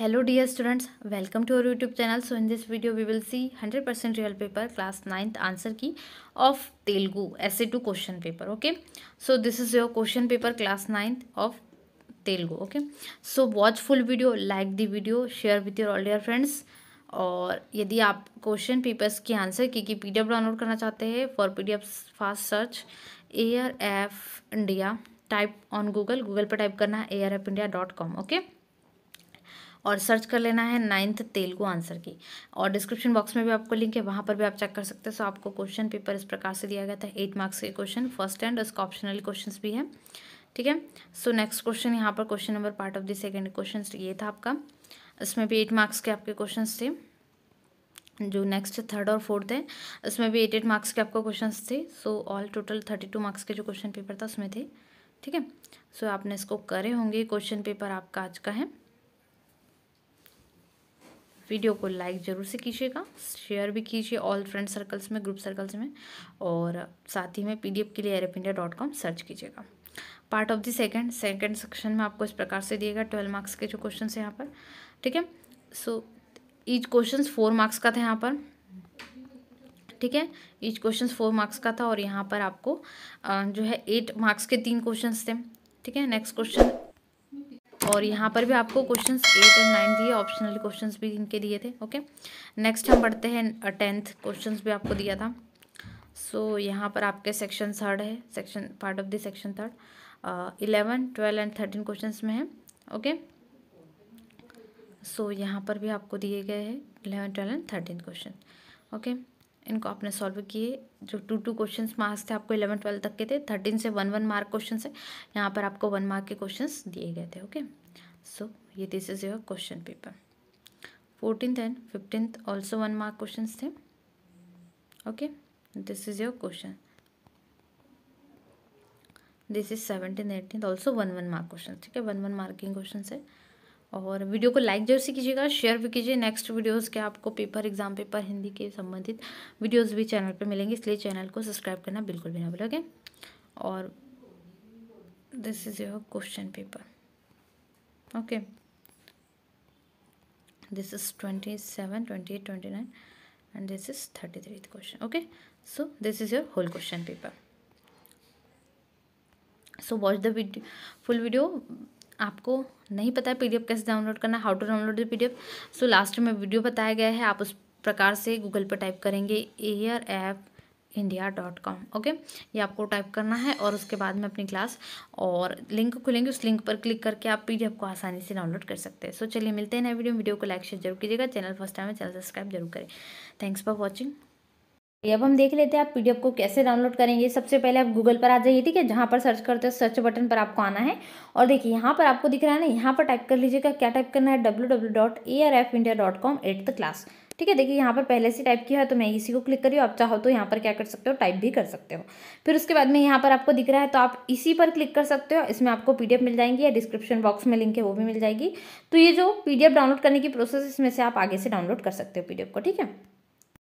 hello dear students welcome to our YouTube channel so in this video we will see hundred percent real paper class ninth answer key of Telugu A two question paper okay so this is your question paper class ninth of Telugu okay so watch full video like the video share with your all your friends और यदि आप question papers की answer key P D F download करना चाहते हैं for P D F fast search air F India type on Google Google पर type करना है ए ओके और सर्च कर लेना है नाइन्थ तेलुगु आंसर की और डिस्क्रिप्शन बॉक्स में भी आपको लिंक है वहाँ पर भी आप चेक कर सकते हैं सो आपको क्वेश्चन पेपर इस प्रकार से दिया गया था एट मार्क्स के क्वेश्चन फर्स्ट एंड उसका ऑप्शनल क्वेश्चन भी है ठीक है सो नेक्स्ट क्वेश्चन यहाँ पर question number part of the second question ये था आपका इसमें भी एट मार्क्स के आपके क्वेश्चन थे जो नेक्स्ट थर्ड और फोर्थ है उसमें भी एट एट मार्क्स के आपको क्वेश्चन थे so all total thirty two marks के जो क्वेश्चन पेपर था उसमें थे ठीक है सो आपने इसको करे होंगे क्वेश्चन पेपर आपका आज का है वीडियो को लाइक ज़रूर से कीजिएगा शेयर भी कीजिए ऑल फ्रेंड सर्कल्स में ग्रुप सर्कल्स में और साथ ही में पी के लिए ERP India dot com search कीजिएगा part of the second second section में आपको इस प्रकार से दिएगा ट्वेल्व मार्क्स के जो क्वेश्चन है यहाँ पर ठीक है so each question four marks का था यहाँ पर ठीक है ईच क्वेश्चन फोर मार्क्स का था और यहाँ पर आपको जो है एट मार्क्स के तीन क्वेश्चन थे ठीक है नेक्स्ट क्वेश्चन और यहाँ पर भी आपको क्वेश्चन एट एंड नाइन दिए ऑप्शनल क्वेश्चन भी इनके दिए थे ओके नेक्स्ट हम पढ़ते हैं टेंथ uh, क्वेश्चन भी आपको दिया था सो so, यहाँ पर आपके सेक्शन थर्ड है section part of the section third eleven twelve and thirteen question में है ओके सो so, यहाँ पर भी आपको दिए गए हैं eleven twelve and thirteen question okay इनको आपने सॉल्व किए जो टू टू क्वेश्चन मार्क्स थे आपको इलेवन ट्वेल्थ तक के थे थर्टीन से वन वन मार्क क्वेश्चन है यहाँ पर आपको वन मार्क के क्वेश्चन दिए गए थे ओके सो ये this is your question paper fourteen and fifteenth also one mark question थे okay this is your question this is seventeen eighteen also one one mark question ठीक है one one marking question है और video को like जरूर से कीजिएगा share भी कीजिए नेक्स्ट वीडियोज़ के आपको पेपर एग्जाम पेपर हिंदी के संबंधित वीडियोज़ भी चैनल पर मिलेंगे इसलिए चैनल को सब्सक्राइब करना बिल्कुल भी ना भूलोगे और this is your question paper okay this is twenty is twenty 28 29 and this is thirty three question okay so this is whole whole question paper so watch video full video आपको नहीं पता है पी कैसे download करना how to download the D so last में video बताया गया है आप उस प्रकार से गूगल पर टाइप करेंगे air app India dot com okay ये आपको टाइप करना है और उसके बाद में अपनी क्लास और लिंक खुलेंगे उस लिंक पर क्लिक करके आप पी को आसानी से डाउनलोड कर सकते हैं सो so, चलिए मिलते हैं नए वीडियो वीडियो को लाइक शेयर जरूर कीजिएगा चैनल फर्स्ट टाइम है चैनल सब्सक्राइब जरूर करें थैंक्स फॉर वॉचिंग अब हम देख लेते हैं आप पीडीएफ को कैसे डाउनलोड करेंगे सबसे पहले आप गूगल पर आ जाइए ठीक है जहाँ पर सर्च करते हो सर्च बटन पर आपको आना है और देखिए यहाँ पर आपको दिख रहा है ना यहाँ पर टाइप कर लीजिएगा क्या टाइप करना है W W dot A R F India dot com at the class ठीक है देखिए यहाँ पर पहले से टाइप किया है तो मैं इसी को क्लिक करी आप चाहो तो यहाँ पर क्या कर सकते हो टाइप भी कर सकते हो फिर उसके बाद में यहाँ पर आपको दिख रहा है तो आप इसी पर क्लिक कर सकते हो इसमें आपको पीडीएफ मिल जाएंगी या डिस्क्रिप्शन बॉक्स में लिंक है वो भी मिल जाएगी तो ये जो पीडीएफ डाउनलोड करने की प्रोसेस इसमें से आप आगे से डाउनलोड कर सकते हो पीडीएफ को ठीक है